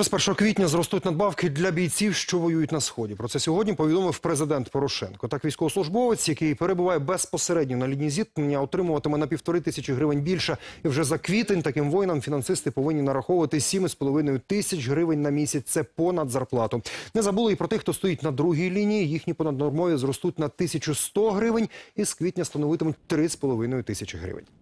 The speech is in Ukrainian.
Вже з 1 квітня зростуть надбавки для бійців, що воюють на сході. Про це сьогодні повідомив президент Порошенко. Так, військовослужбовець, який перебуває безпосередньо на лінії зіткнення, отримуватиме на півтори тисячі гривень більше. І вже за квітень таким воїнам фінансисти повинні нараховувати 7,5 тисяч гривень на місяць. Це понад зарплату. Не забули і про тих, хто стоїть на другій лінії. Їхні понаднормові зростуть на 1100 гривень, і з квітня становитимуть 3,5 тисячі гривень.